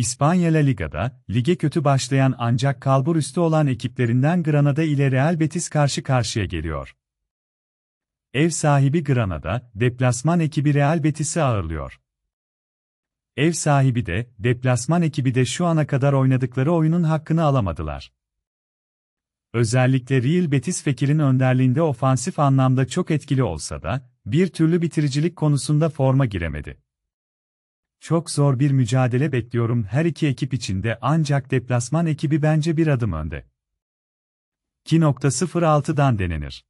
İspanya La Liga'da, lige kötü başlayan ancak kalbur üstü olan ekiplerinden Granada ile Real Betis karşı karşıya geliyor. Ev sahibi Granada, deplasman ekibi Real Betis'i ağırlıyor. Ev sahibi de, deplasman ekibi de şu ana kadar oynadıkları oyunun hakkını alamadılar. Özellikle Real Betis Fekir'in önderliğinde ofansif anlamda çok etkili olsa da, bir türlü bitiricilik konusunda forma giremedi. Çok zor bir mücadele bekliyorum her iki ekip içinde ancak deplasman ekibi bence bir adım önde. 2.06'dan denenir.